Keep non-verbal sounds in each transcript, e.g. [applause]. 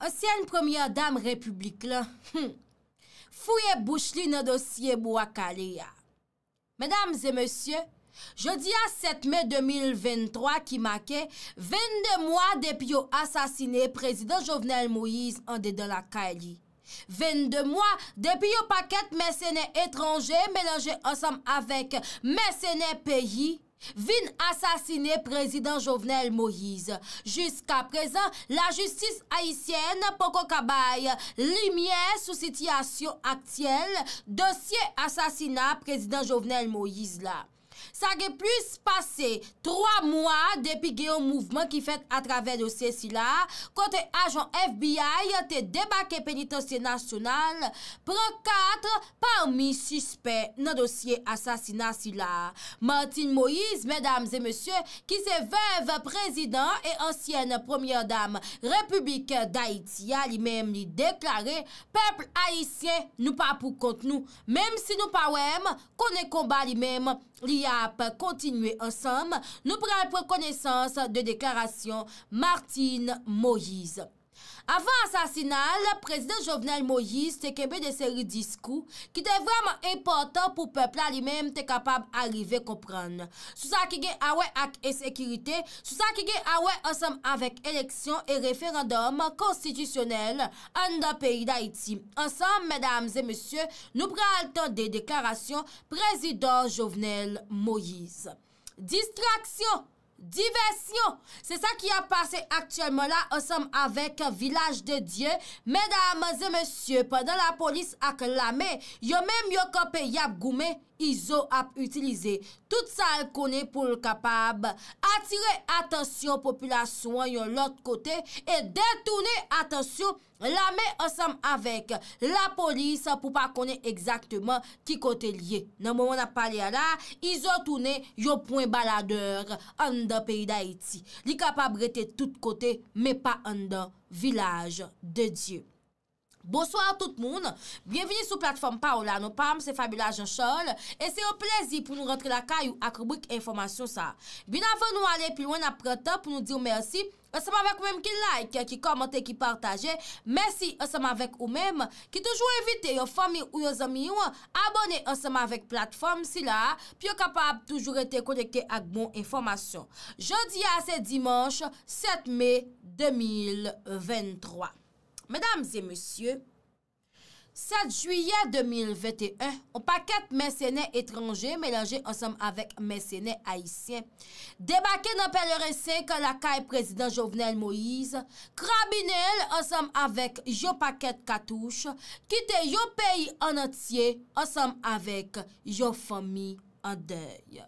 Osye an premier dame republik la, fouye bouch li nan dosye mou akali ya. Medam zè monsye, jodi a 7 me 2023 ki make, vende mwa depi yo asasine prezident Jovenel Moïse an dede lakali. Vende mwa depi yo paket mesene etranje melaje ansam avek mesene peyi. Vin asasine prezident Jovenel Moïse. Jiska prezant, la justis haïsyen Poko Kabaye limye sou sityasyon aktiel dosye asasina prezident Jovenel Moïse la. sa ge pwis pase 3 mwa depi ge yon mouvman ki fet atrave dosye si la, kote ajon FBI te debake penitensye nasyonal, pran 4 parmi suspe nan dosye asasina si la. Martine Moïse, medam zemesye, ki se vev prezident e ansyen premier dame republike d'Aitia li mem li deklare pepl aisyen nou pa pou kont nou, mem si nou pa wèm, konen komba li mem li a continuer ensemble. Nous nous prenons connaissance de déclaration Martine Moïse. Avan sasinal, prezident Jovenel Moïse te kebe de seri disku ki te vreman impotant pou pepla li menm te kapab arrive kompran. Sou sa ki gen awe ak esekirite, sou sa ki gen awe ansam avek eleksyon e referandom konstitusyonel an da peyi da iti. Ansam, medams e monsye, nou pral ton de deklarasyon prezident Jovenel Moïse. Distraksyon! Diversyon! Se sa ki a pase aktuelman la Osem avek vilaj de Diyen Meda amaze monsye Pendan la polis ak lame Yo menm yo kape yap goume Izo ap utilize tout sa kone pou l kapab atire atensyon populasyon yon lot kote e detune atensyon la me ansam avek la polis pou pa kone ekzaktman ki kote liye. Nan moun ap pale ala, izo tune yon pwen baladeur an dan peyi da iti. Li kapab rete tout kote me pa an dan vilaj de diyo. Bonsoir tout moun, bienveni sou platform Paola Anopam, se Fabula Jean-Charles, e se yo plezi pou nou rentre la kay ou akoubik informasyon sa. Bin avon nou ale pi lwen apretan pou nou diyo mersi, anseman vek ou menm ki like, ki komante, ki partaje, mersi anseman vek ou menm, ki toujou evite yo fomi ou yo zami yo, abone anseman vek platform si la, pi yo kapab toujou rete konekte ak bon informasyon. Je diya se dimanche, 7 mei 2023. Mèdames et monsye, 7 juyè 2021, o paket mèsenè étranjè mèlajè ansem avèk mèsenè haïsien, debakè nan pelerèsè kon la kaye prezident Jovenel Moïse, krabinel ansem avèk yo paket katouche, kite yo peyi anatye ansem avèk yo fomi an dèy.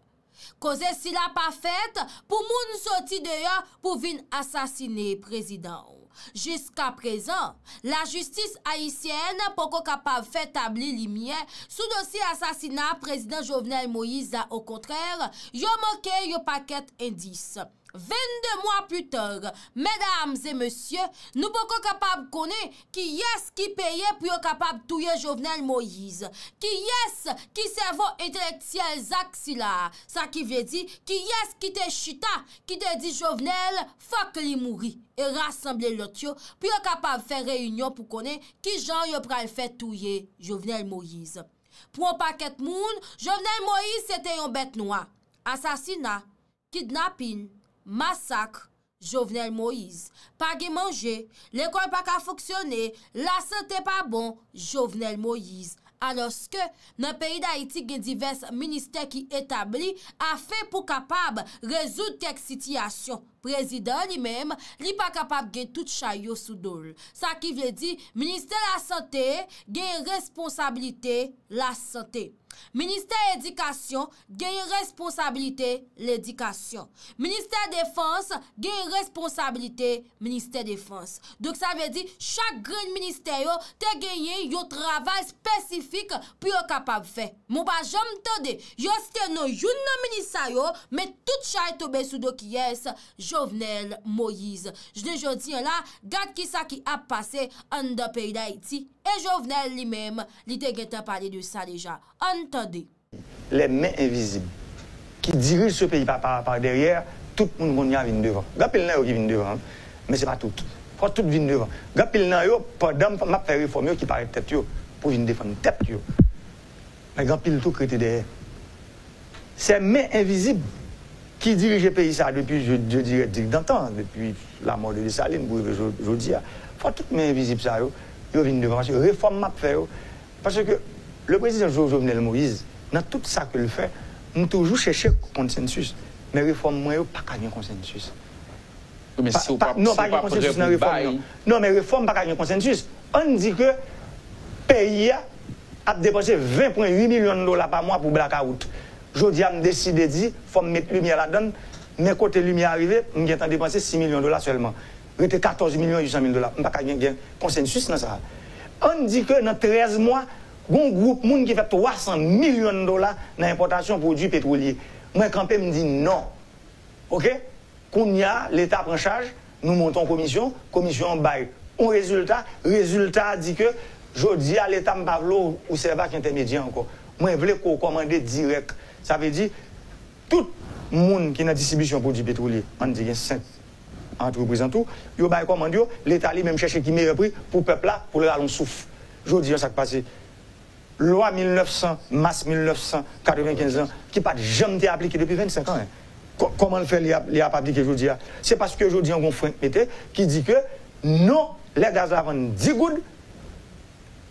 Ko zè sila pa fèt pou moun soti dèya pou vin asasine prezident. Jiska prezant, la justis ayisyen nan pokon kapav fet tabli li miye sou dosi asasina prezident Jovenel Moïse, au kontrèr, yo manke yo paket indis. 22 mwa putor, medams e monsye, nou poko kapab konen ki yes ki peye pou yo kapab touye Jovenel Moïse. Ki yes ki sevo entelektisyel zaksila. Sa ki vye di, ki yes ki te chita, ki te di Jovenel, fok li mouri. E rassemble lot yo, pou yo kapab fey reyunyon pou konen ki jan yo pral fey touye Jovenel Moïse. Pou an paket moun, Jovenel Moïse se te yon bet noua. Asasina, kidnapin, Masak, Jovenel Moïse, pa ge manje, le kon pa ka foksyone, la sante pa bon, Jovenel Moïse, aloske nan peyi da iti gen divers ministè ki etabli a fe pou kapab rezout tek sityasyon. Prezident li mèm, li pa kapab gen tout chay yo soudol. Sa ki vè di, minister la sante, gen yon responsabilite la sante. Minister edikasyon, gen yon responsabilite l'edikasyon. Minister defanse, gen yon responsabilite minister defanse. Dok sa vè di, chak gren minister yo te gen yon travay spesifik pou yo kapab fè. Mou pa jom tande, yo steno yon nan minister yo, men tout chay tobe soudol ki yes, jom tande. Jouvenel Moïse. Jdè jò di yon la, gade ki sa ki ap pase, an da peyi da iti, e Jouvenel li mem, li te gete pale de sa deja. An tade. Le men invizib, ki diri sou peyi pa par deryer, tout moun moun yan vin devan. Gapil nan yo ki vin devan, mè se pa tout. Fwa tout vin devan. Gapil nan yo, pa dam map fer reform yo ki pare tep yo, pou vin defan tep yo. Mè gapil tou kreti deryer. Se men invizib, qui dirigeait le pays ça depuis, je, dirais, d'antan, hein, depuis la mort de Saline, pour il faut tout mes visible ça, yo viennent devant, réforme m'a faire. Parce que le président Jovenel Moïse, dans tout ça qu'il fait, nous toujours cherché consensus. Mais réforme, moi, pas gagné consensus. Mais si pas, non, pas gagné consensus réforme. Non. mais réforme, pas gagné consensus. On dit que le pays a dépensé 20,8 millions de dollars par mois pour blackout. Je dis, à décide de dire, il faut mettre lumière la donne Mais côté lumière arrivé, je dépensé dépenser 6 millions de dollars seulement. J'étais 14 millions 800 000 dollars. Je n'ai pas consensus dans ça. On dit que dans 13 mois, un groupe monde qui fait 300 millions de dollars dans l'importation de produits pétroliers. Moi, quand me dit non. OK Qu'on y a, l'État prend charge, nous montons commission, commission bail. Un résultat, résultat dit que je dis à l'État Pavlo ou c'est intermédiaire encore. Moi, je voulais qu'on commande direct. Ça veut dire, tout le monde qui a dans distribution de produits pétroliers, on dit qu'il y a 5 entreprises en tout, a l'État lui-même cherche qui meilleur prix pour le peuple là, pour le rallon souffle. Je dis, ça qui passe. Loi 1900, masse 1995 ans, qui n'a jamais été appliquée depuis 25 ans. Hein. Comment le fait, les appliqué aujourd'hui hein. C'est parce que aujourd'hui, on a un qui dit que non, les gaz à vendre 10 gouttes,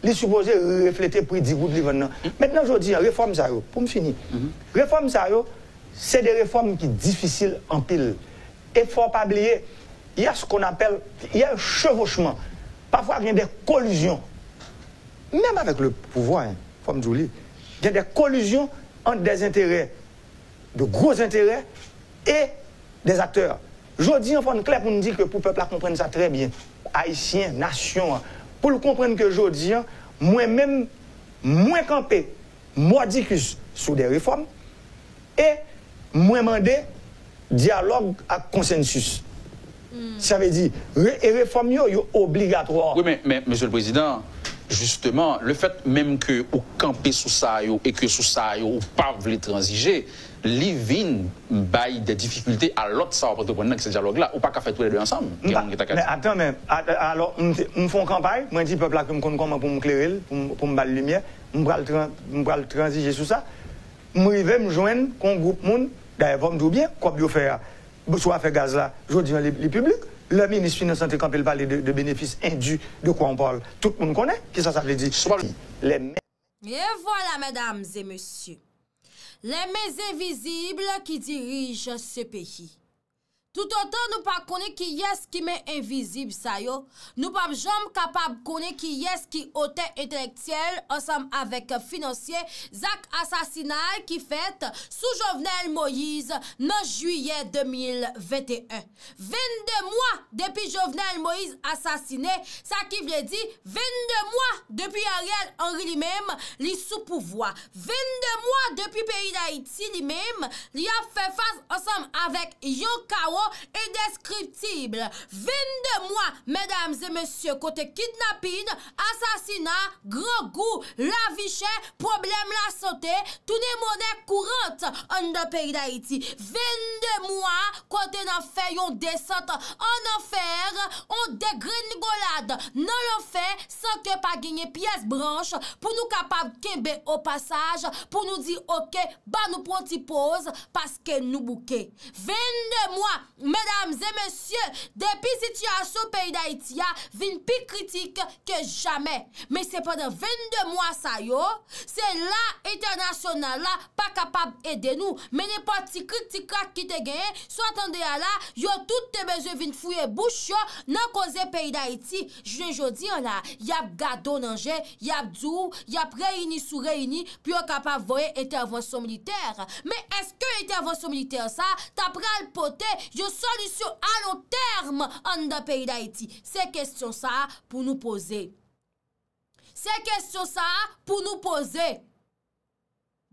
les supposé refléter prix 10 gouttes de l'événement. Mm-hmm. Maintenant je dis réforme ça pour me finir. Mm-hmm. Réforme ça c'est des réformes qui sont difficiles en pile. Et faut pas oublier, il y a ce qu'on appelle il y a un chevauchement. Parfois il y a des collusions. Même avec le pouvoir, hein, il y a des collusions entre des intérêts, de gros intérêts et des acteurs. Je dis en forme clair pour nous dire que pour le peuple comprendre ça très bien. Haïtien, nation, hein pour le comprendre que je dis, moi-même, moins campé, modicus sur des réformes, et moins demandé dialogue à consensus. Hmm. Ça veut dire, les réforme, yo, obligatoire. Oui, mais, monsieur le président, justement, le fait même que au campez sous ça, et que sous ça, vous ne pas transiger, living by des difficultés à l'autre ça pour prendre ce dialogue là ou pas qu'à faire tous les deux ensemble bah, mais attends mais alors on font campagne moi dit peuple là que me comment pour me clairer pour pour me battre lumière me va le transiger sur ça moi je vais me joindre qu'on groupe monde d'ailleurs vous me dire bien quoi bio faire soit faire gaz là je dis les publics le ministre de la Santé, quand il parle de, bénéfices indus, de quoi on parle Tout le monde connaît. Qui ça, ça veut dire Les Et voilà, mesdames et messieurs. Le meze vizibl ki dirij se peyi. Tout an tan nou pa kone ki yes ki men invizib sa yo, nou pa jom kapab kone ki yes ki ote entelektiyel ansam avek finansye, zak asasinal ki fet sou Jovenel Moïse nan juye 2021. 22 mwa depi Jovenel Moïse asasine, sa ki vle di 22 mwa depi Ariel Henry li mem, li sou pouvoa. 22 mwa depi peyi da Iti li mem, li ap fe faz ansam avek Yonkawa e deskriptible. 22 mois, mesdames et messieurs, kote kidnapine, asasina, grogou, laviche, probleme la sote, toune mwonek kourent an de peyi da iti. 22 mwa kote nan fè yon desat an an fèr an degren ngolad nan lan fè san ke pa genye piyes branj pou nou kapab kembe ou pasaj pou nou di ok ba nou pronti pose paske nou bouke. Vende mwa medam zemesye depi si ti a sou peyi da itiya vin pi kritik ke jame me se pwede vende mwa sa yo se la etanasyonan la pa kapab ede nou me ne pa ti kritika ki te genye Swa tande ya la, yo tout te beze vin fouye bouch yo nan koze peyi da iti. Jwen jodi ya la, yap gado nanje, yap dzou, yap reyini sou reyini, pyo kap avoye etervansyon militer. Me eske etervansyon militer sa, tapral pote, yo solisyon alo term an da peyi da iti. Se kestyon sa pou nou pose. Se kestyon sa pou nou pose.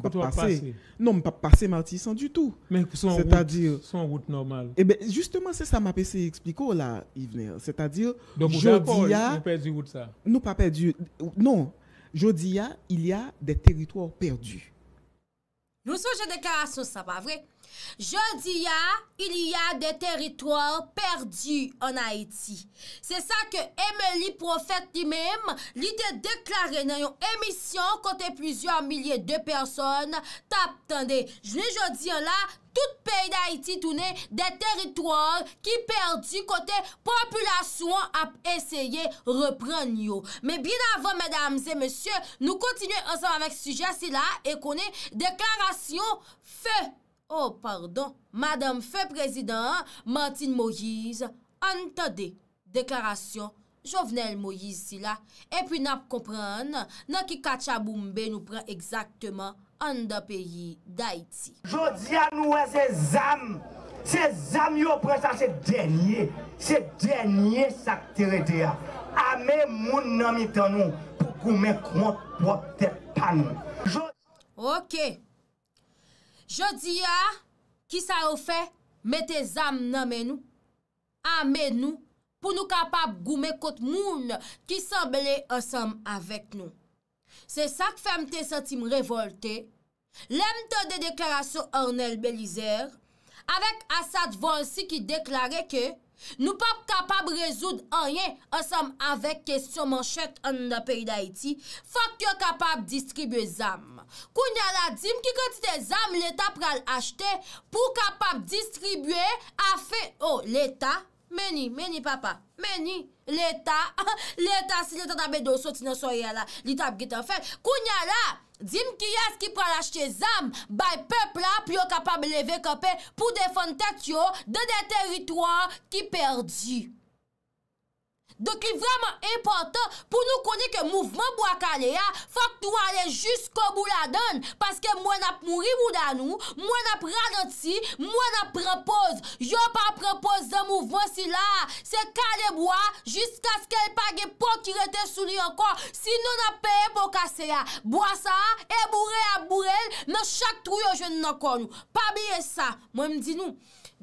pas passer. Non, pas passer sans du tout. Mais c'est-à-dire son route normale. Eh ben justement c'est ça m'a PC expliquer là, Yvener, c'est-à-dire Donc nous perdu route ça. Nous pas perdu. Non, Jodia, il y a des territoires perdus. Nous sommes déclaration ça pas vrai. Je di ya, il y a de teritwar perdi an Haiti. Se sa ke Emily profet li mem, li de deklare nan yon emisyon kote plusieurs milye de person tap tende. Je li je di ya la, tout peyi d'Haïti toune de teritwar ki perdi kote populasyon ap eseye repren yo. Me bin avan, mesdames et messieurs, nou kontinu anseman vek suje si la, e konen deklarasyon fey. Oh pardon, madame fe prezident Martin Moïse, an tade, deklarasyon, jovenel Moïse si la. E pi nap kompran, nan ki kachabou mbe nou pran exaktman an da peyi d'Haïti. Jodi an nou wè se zam, se zam yo prezant se denye, se denye sakte rete ya. Ame moun nan mi tan nou, pou kou men kont pote pan. Ok. Je di ya ki sa ou fe mette zam nanmenou, amenou pou nou kapab goume kote moun ki sanbele osam avek nou. Se sak femte santi mrevolte, lemte de deklarasyon Ornel Belizer avek Asad Vansi ki deklare ke nou pap kapab rezoud anyen osam avek kesyoman chek an nan peyi da iti fak yo kapab distribwe zam. Kou nyala, dim ki konti te zam, leta pral achte pou kapab distribwe a fe... Oh, leta, meni, meni papa, meni, leta, [laughs] leta si leta tabe doso ti nan soye la, leta ap gita fe. Kou nyala, dim ki yas ki pral achte zam, bay pepla pou yo kapab leve kope pou defon tek yo de de teritwa ki perdi. De ki vreman impotant pou nou koni ke mouvman pou akane ya, fak tou ale jisko bou la don. Paske mwen ap mouri mou dan nou, mwen ap rade ti, mwen ap propose. Yo pa propose mouvman si la, se kane bwa, jiska skel pa ge pot ki rete souli ankon, si nou na peye pou kase ya. Bwa sa, e mou re a mou re, me chak tou yo jen nan kon nou. Pa biye sa, mwen mdi nou.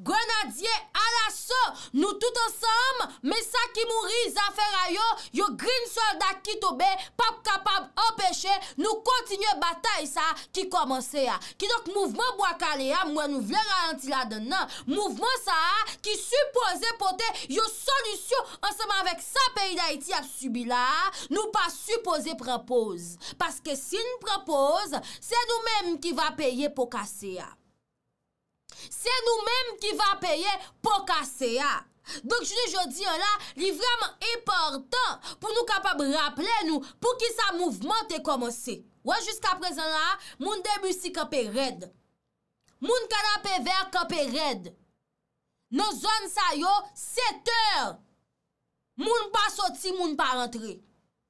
Gwena diye alaso nou tout ansam, me sa ki mouri zanfer a yo, yo grin soldat ki tobe, pap kapab empeshe, nou kontinye batay sa ki komanse ya. Ki dok mouvman bo akale ya, mwen nou vle ralanti la denan, mouvman sa ki supoze poten, yo solusyon ansam anvek sa peyi da iti ap subi la, nou pa supoze prepoz. Paske si nou prepoz, se nou menm ki va peye pou kase ya. Se nou menm ki va peye pou kase ya. Donk jli jodi yo la, li vreman e portan pou nou kapab rapple nou pou ki sa mouvmente komo se. Ou an, jiska prezen la, moun debusi kape red. Moun kanap e ver kape red. Non zon sa yo seter. Moun pa soti, moun pa rentre.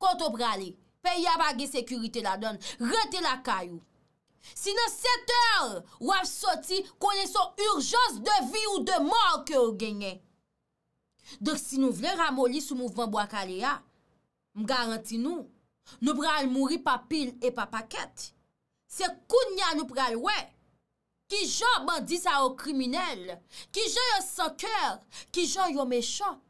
Koto prale, pe ya bagi sekurite la don, rete la kayo. Sinan sete or wap soti konen son urjons de vi ou de mor ke ou genye. Dok si nou vle ramoli sou mouvvan bo akale ya, m garanti nou, nou pral mouri pa pil e pa paket. Se koun ya nou pral we, ki jan bandi sa ou kriminel, ki jan yo soker, ki jan yo mechon.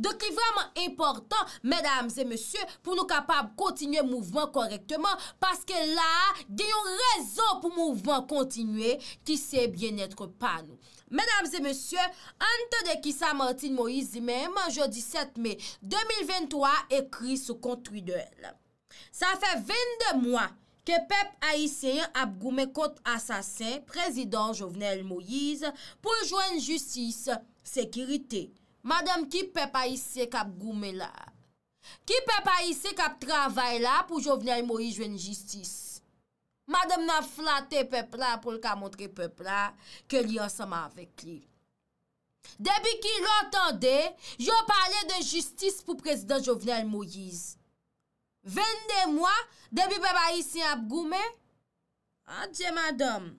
De ki vreman important, medams e monsye, pou nou kapab kontinye mouvman korektman, paske la, genyon rezon pou mouvman kontinye ki se bien etre pa nou. Medams e monsye, ante de ki sa mantin Moïse zi men, man jodi 7 me, 2023, ekri sou kontri de el. Sa fe 20 de mouan ke pep a isen ap goume kont asasen prezident Jovenel Moïse pou jwen justice, sekirite. Madèm ki pe pa isye kap goume la? Ki pe pa isye kap travay la pou Jovenel Moïse jwen jistis? Madèm nan flate pepla pou lka montre pepla ke li ansama avèk li. Dèbi ki l'otande, yo pale de jistis pou prezident Jovenel Moïse. Vende mwa dèbi pe pa isye ap goume? Adje ah, madèm.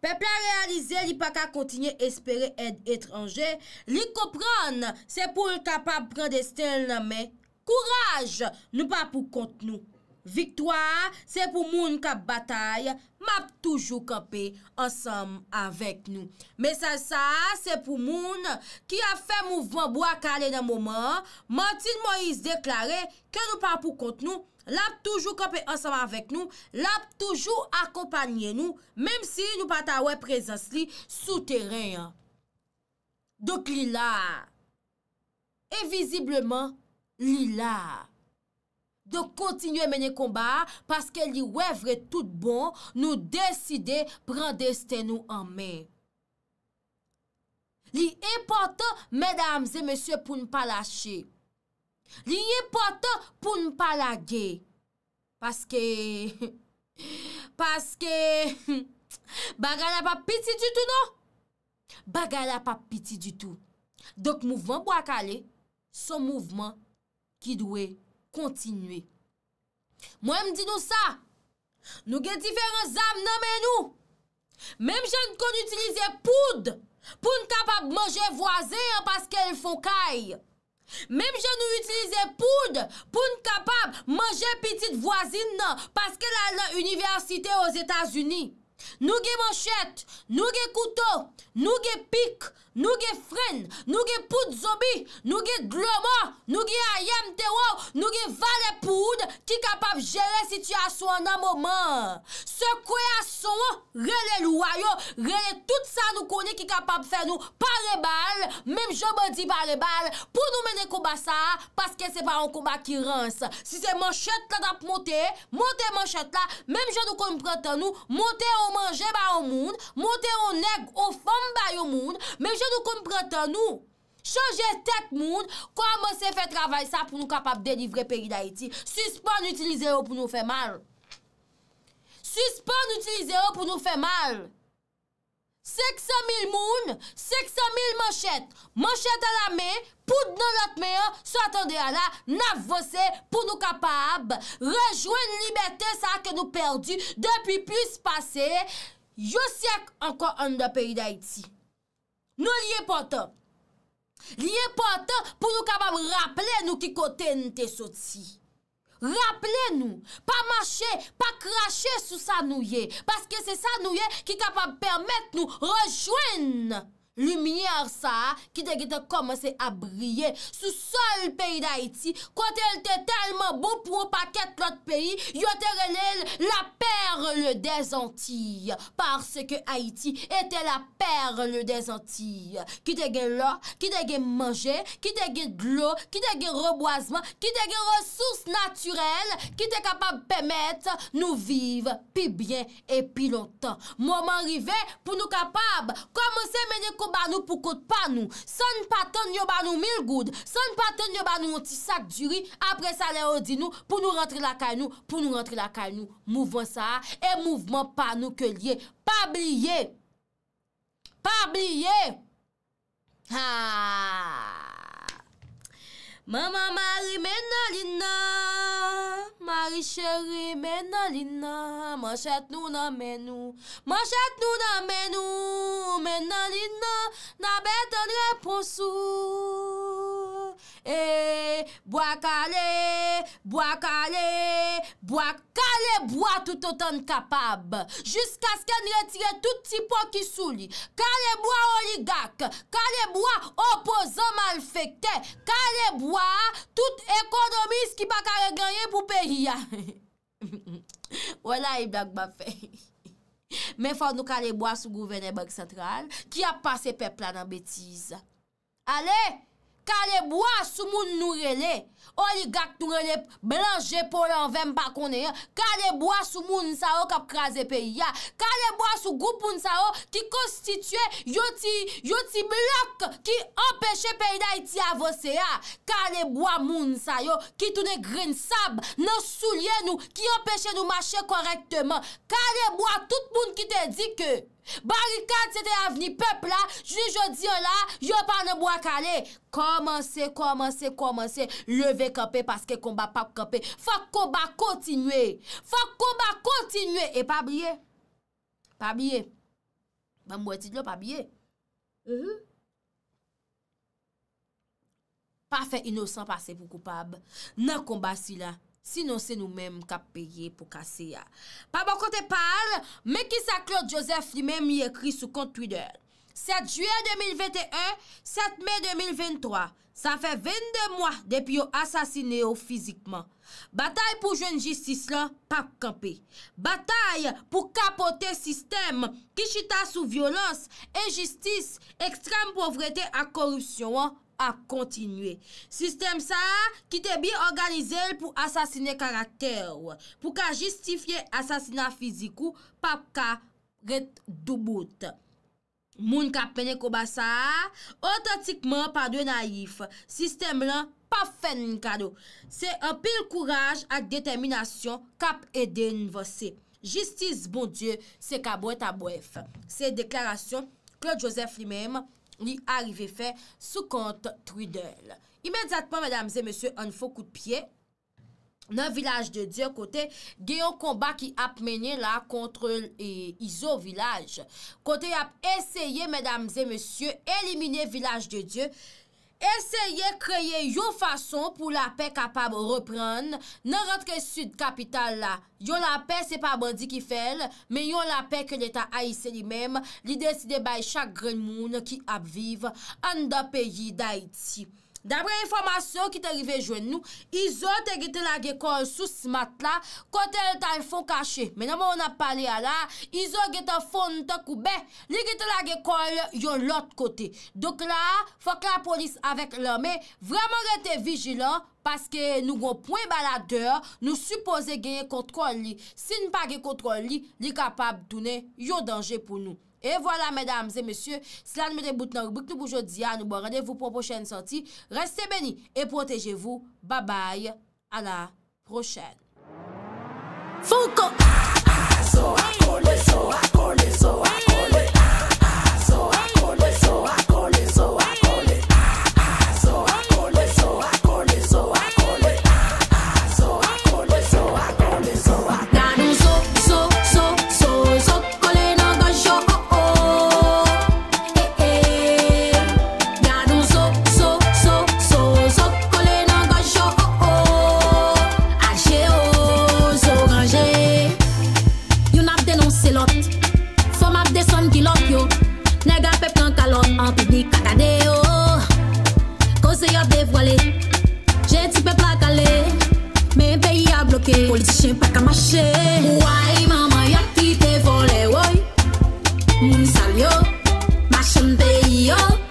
Pepla realize li pa ka kontine espere ed etranje, li kopran se pou l ka pa prende stel nan men. Kouraj nou pa pou kont nou. Victoire se pou moun ka batay, map toujou ka pe ansam avek nou. Mè sa sa se pou moun ki a fe mouvman bo akale nan mouman, mantin mou yis deklare ke nou pa pou kont nou. L ap toujou kopè ansama avèk nou, l ap toujou akopanyè nou, mèm si nou pata wè prezans li souterèn. Dok li la. E vizibleman, li la. Dok kontinyè menè komba, paske li wè vre tout bon, nou deside prendeste nou anmen. Li importan, mèdames et mèsyè, pou n'pa lache. Li nye pota pou npa la ge. Paske, paske, bagala pa piti du tout nou. Bagala pa piti du tout. Dok mouvment pou akale, son mouvment ki dwe kontinue. Mwen mdi nou sa, nou gen diferans am nan men nou. Mem jen kon utilize poud pou nkapab manje voaze an paske el fokaye. Mem jen nou itilize poud, poud kapab manje pitit voisin nan paske la la universite os Etats-Unis. Nou ge manchet, nou ge kouto, nou ge pik. Nou ge fren, nou ge poud zobi, nou ge glomo, nou ge ayem tewo, nou ge vale poud ki kapap jere sityasyon nan mouman. Se kwe aso, rele lou ayo, rele tout sa nou koni ki kapap fe nou. Par le bal, mem je be di par le bal, pou nou mene kouba sa, paske se pa an kouba ki rans. Si se manchette la da pou monte, monte manchette la, mem je nou koni prete nou, monte an manje ba an moun, monte an neg, an fom ba yon moun, men je, nou komprentan nou. Change tek moun, kwa monsen fe travay sa pou nou kapap denivre peri da iti. Suspon noutilize yo pou nou fe mal. Suspon noutilize yo pou nou fe mal. Sekson mil moun, seksson mil manchet. Manchet a la me, poud nan lot me yo, satan de ala, navose pou nou kapab rejouen libeten sa ke nou perdi depi plus pase. Yo siak ankon an da peri da iti. Non liye poten. Liye poten pou nou kapab rappele nou ki kote nte sot si. Rappele nou. Pa mache, pa krashe sou sa nou ye. Paske se sa nou ye ki kapab permette nou rejoen nou. Lumiyar sa, ki te ge te komanse a brye Sou sol peyi d'Haïti Kwa te elte telman bou pou ou pa ket lout peyi Yo te renen la perle de zantie Parse ke Haïti ete la perle de zantie Ki te ge lò, ki te ge manje Ki te ge glò, ki te ge reboazman Ki te ge resous natyrel Ki te kapab pemet nou vive pi bien e pi lontan Mouman rive pou nou kapab komanse meneko banou pou kote panou. San paten yo banou mil goud. San paten yo banou mouti sak djuri. Apre sa le odi nou pou nou rentre la kay nou. Pou nou rentre la kay nou. Mouvman sa e mouvman panou ke liye. Pa bliye. Pa bliye. Ha. Maman mari men na linna, mari cheri men na linna, man chet nou nan men nou, man chet nou nan men nou, men na linna, nan betan reposou. E, bwa kale, bwa kale, bwa kale bwa tout otan kapab. Jusk asken retire tout tipo ki souli. Kale bwa oligak, kale bwa opozan malfekte. Kale bwa tout ekonomis ki baka reganyen pou periya. Wala [laughs] e blak bwa fe. Men fwa nou kale bwa sou gouverneur bank sentral, ki a pase pepla nan betize. Ale! Kalebwa sou moun nourele, oligak nourele, blanje polan vem pa konen, kalebwa sou moun nsa yo kap kraze peyi ya, kalebwa sou goup moun nsa yo ki konstitue yoti blok ki empeche peyi da iti avose ya, kalebwa moun nsa yo ki toune grin sab nan soulye nou ki empeche nou mache korektman, kalebwa tout moun ki te di ke... Barikat sete avni, pep la, jujodiyon la, yop ane mwak ale, komanse, komanse, komanse, leve kope, paske komba pap kope, fak komba kontinwe, fak komba kontinwe, e pabye, pabye, mwen mwetit lo pabye, pa fe inosan pase pou koupab, nan komba sila, Sinon se nou mèm kap peye pou kase ya. Pa mò kote pal, mè ki sa Claude Joseph li mèm li ekri sou kont Twitter. 7 juè 2021, 7 mè 2023, sa fè 22 mwa depi yo asasine yo fizikman. Batay pou joun jistis lan, pap kampe. Batay pou kapote sistem ki chita sou violans, enjistis, ekstrem povretè a korupsyon an. ap kontinue. Sistem sa, ki te bi organize l pou asasine karakter w. Pou ka justifye asasina fiziku, pap ka ret dubout. Moun kap pene kobasa, ototikman padwe naif. Sistem lan, pap fen nkado. Se apil kouraj ak determinasyon, kap eden vose. Jistis bon die, se kabwet abwef. Se deklarasyon, klod Josef li mem, li arive fe sou kont Trudel. Imediatman, mèdames et monsieurs, an fokou de piye, nan Vilaj de Diyo kote, geyon komba ki ap menye la kontre eh, izo vilaj. Kote ap eseye, mèdames et monsieurs, elimine Vilaj de Diyo Eseye kreye yo fason pou la pe kapab repran, nan rentre sud kapital la. Yo la pe se pa bandi ki fel, men yo la pe ke letan aise li mem, li deside bay chak gren moun ki apviv an da peyi da iti. Dabre informasyon ki te rive jwen nou, izo te gete la ge kol sou si mat la, kote el tal fok ashe. Men amon ap pale ala, izo gete fon te koube, li gete la ge kol yon lot kote. Dok la, fok la polis avek lame, vreman rete vijilan, paske nou go pwen baladeur, nou suppose ge ye kontrol li. Sin pa ge kontrol li, li kapab dounen yon danje pou nou. Et voilà, mesdames et messieurs, cela nous met en bouton, nous bougeons d'hier, nous bon rendez-vous pour la prochaine sortie. Restez bénis et protégez-vous. Bye-bye, à la prochaine. someday you'll oh.